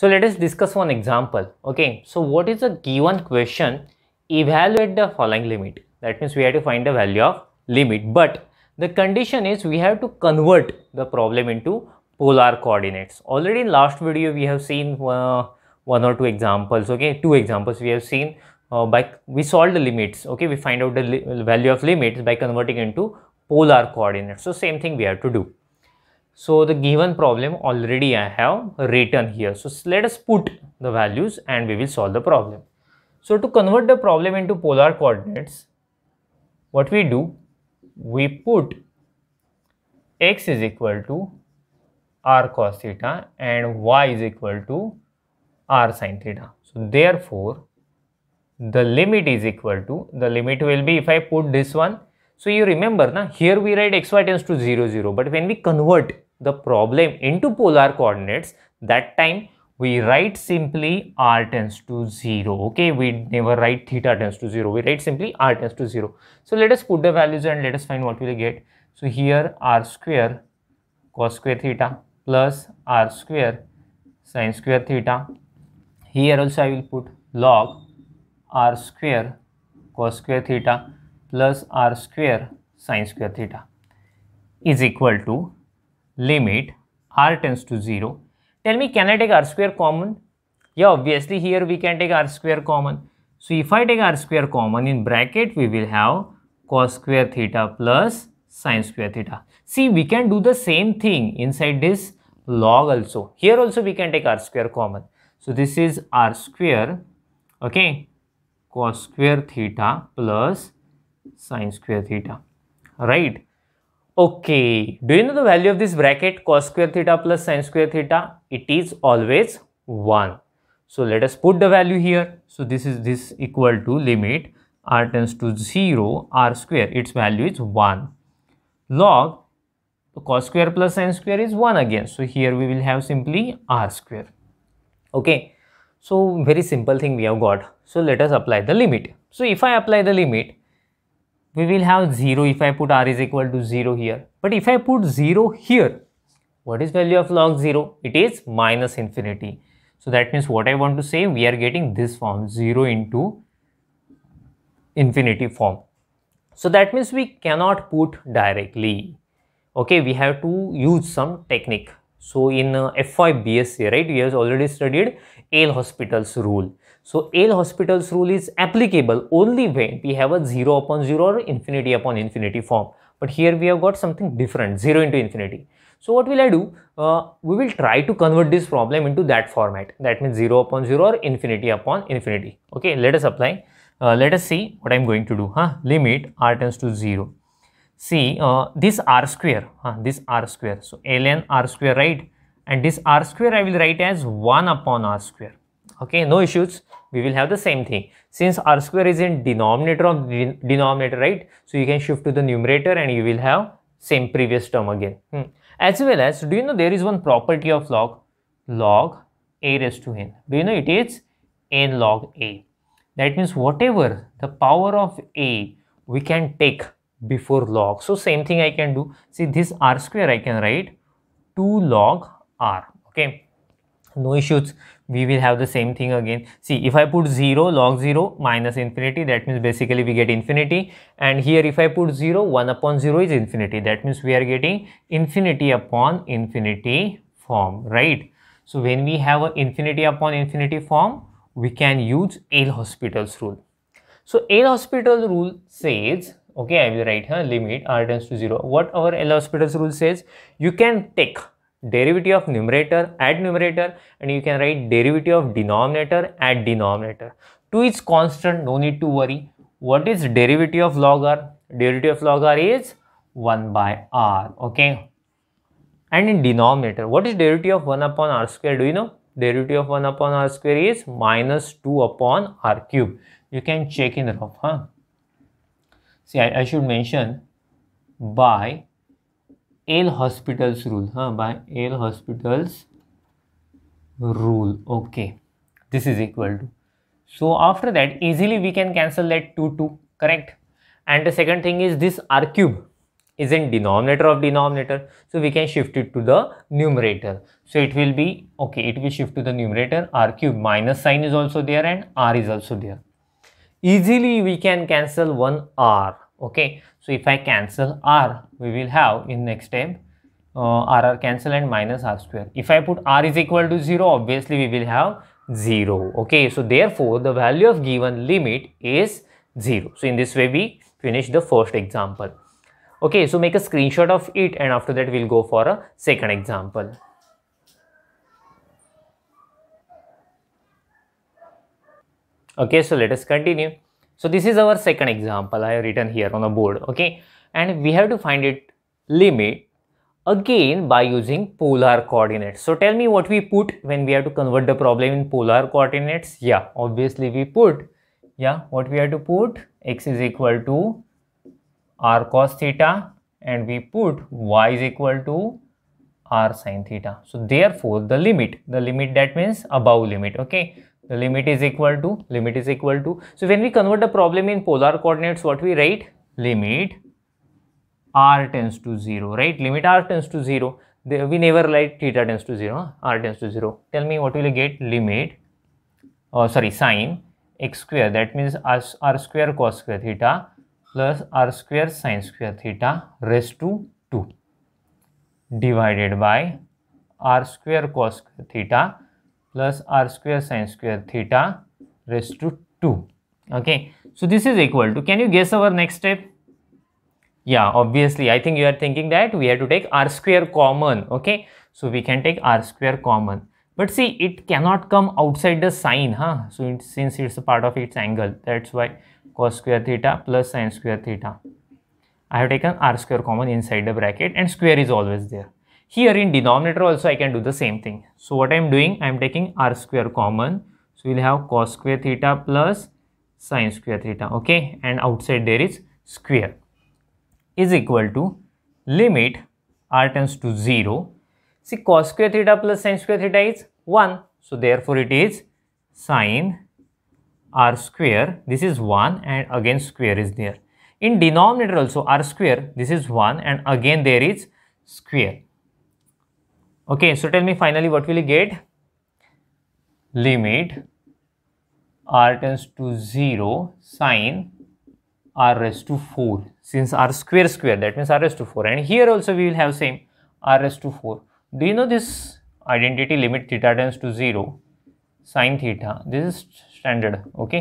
So let us discuss one example. Okay, so what is a given question? Evaluate the following limit. That means we have to find the value of limit. But the condition is we have to convert the problem into polar coordinates. Already in last video we have seen uh, one or two examples. Okay, two examples we have seen uh, by we solve the limits. Okay, we find out the value of limits by converting into polar coordinates. So same thing we have to do. So the given problem already I have written here. So let us put the values and we will solve the problem. So to convert the problem into polar coordinates, what we do, we put x is equal to r cos theta and y is equal to r sin theta. So therefore, the limit is equal to, the limit will be if I put this one, so you remember na, here we write xy tends to 0, 0, but when we convert the problem into polar coordinates, that time we write simply r tends to 0. Okay, we never write theta tends to 0. We write simply r tends to 0. So let us put the values and let us find what we will get. So here r square cos square theta plus r square sine square theta. Here also I will put log r square cos square theta plus r square sine square theta is equal to limit r tends to 0. Tell me, can I take r square common? Yeah, obviously here we can take r square common. So, if I take r square common in bracket, we will have cos square theta plus sine square theta. See, we can do the same thing inside this log also. Here also we can take r square common. So, this is r square, okay, cos square theta plus sine square theta, right. Okay, do you know the value of this bracket cos square theta plus sin square theta? It is always 1. So let us put the value here. So this is this equal to limit r tends to 0 r square its value is 1 log cos square plus sin square is 1 again. So here we will have simply r square. Okay. So very simple thing we have got. So let us apply the limit. So if I apply the limit, we will have 0 if I put r is equal to 0 here. But if I put 0 here, what is value of log 0? It is minus infinity. So that means what I want to say, we are getting this form 0 into infinity form. So that means we cannot put directly. Okay, we have to use some technique. So in uh, FI right, we have already studied L hospital's rule. So L-Hospital's rule is applicable only when we have a 0 upon 0 or infinity upon infinity form. But here we have got something different, 0 into infinity. So what will I do? Uh, we will try to convert this problem into that format. That means 0 upon 0 or infinity upon infinity. Okay, let us apply. Uh, let us see what I am going to do. Huh? Limit r tends to 0. See, uh, this r square, huh? this r square. So ln r square, right? And this r square I will write as 1 upon r square okay no issues we will have the same thing since r square is in denominator of denominator right so you can shift to the numerator and you will have same previous term again hmm. as well as do you know there is one property of log log a raised to n do you know it is n log a that means whatever the power of a we can take before log so same thing i can do see this r square i can write 2 log r okay no issues we will have the same thing again see if i put 0 log 0 minus infinity that means basically we get infinity and here if i put 0 1 upon 0 is infinity that means we are getting infinity upon infinity form right so when we have an infinity upon infinity form we can use L-Hospital's rule so L-Hospital rule says okay i will write here huh, limit r tends to 0 what our L-Hospital's rule says you can take derivative of numerator at numerator and you can write derivative of denominator at denominator. 2 is constant, no need to worry. What is derivative of log r? Derivative of log r is 1 by r, okay? And in denominator, what is derivative of 1 upon r square? Do you know? Derivative of 1 upon r square is minus 2 upon r cube. You can check in rough, huh? See, I, I should mention by L hospitals rule. हाँ by L hospitals rule okay this is equal to so after that easily we can cancel that 2 2 correct and the second thing is this r cube is in denominator of denominator so we can shift it to the numerator so it will be okay it will shift to the numerator r cube minus sign is also there and r is also there easily we can cancel one r okay so if i cancel r we will have in next step uh, r r cancel and minus r square if i put r is equal to 0 obviously we will have 0 okay so therefore the value of given limit is 0 so in this way we finish the first example okay so make a screenshot of it and after that we'll go for a second example okay so let us continue so this is our second example I have written here on a board, okay? And we have to find it limit again by using polar coordinates. So tell me what we put when we have to convert the problem in polar coordinates. Yeah, obviously we put, yeah, what we have to put? x is equal to r cos theta and we put y is equal to r sin theta. So therefore the limit, the limit that means above limit, okay? the limit is equal to limit is equal to so when we convert the problem in polar coordinates what we write limit r tends to 0 right limit r tends to 0 we never write theta tends to 0 r tends to 0 tell me what will you get limit oh, sorry sine x square that means r, r square cos square theta plus r square sine square theta raised to 2 divided by r square cos square theta plus r square sine square theta raised to 2. Okay. So, this is equal to, can you guess our next step? Yeah, obviously, I think you are thinking that we have to take r square common. Okay. So, we can take r square common. But see, it cannot come outside the sine, huh? So, it, since it's a part of its angle, that's why cos square theta plus sine square theta. I have taken r square common inside the bracket and square is always there. Here in denominator also I can do the same thing. So what I am doing, I am taking r square common. So we'll have cos square theta plus sine square theta. Okay. And outside there is square is equal to limit r tends to 0. See cos square theta plus sine square theta is 1. So therefore it is sine r square. This is 1 and again square is there. In denominator also r square this is 1 and again there is square. Okay, so tell me finally what will you get? Limit r tends to 0 sine r raised to 4 since r square square that means r raised to 4 and here also we will have same r raised to 4. Do you know this identity limit theta tends to 0 sine theta this is standard okay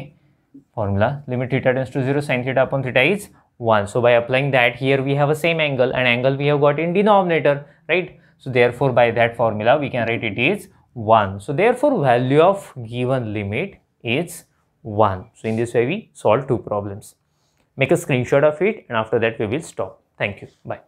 formula limit theta tends to 0 sine theta upon theta is 1. So by applying that here we have a same angle and angle we have got in denominator right. So therefore by that formula we can write it is 1. So therefore value of given limit is 1. So in this way we solve two problems. Make a screenshot of it and after that we will stop. Thank you. Bye.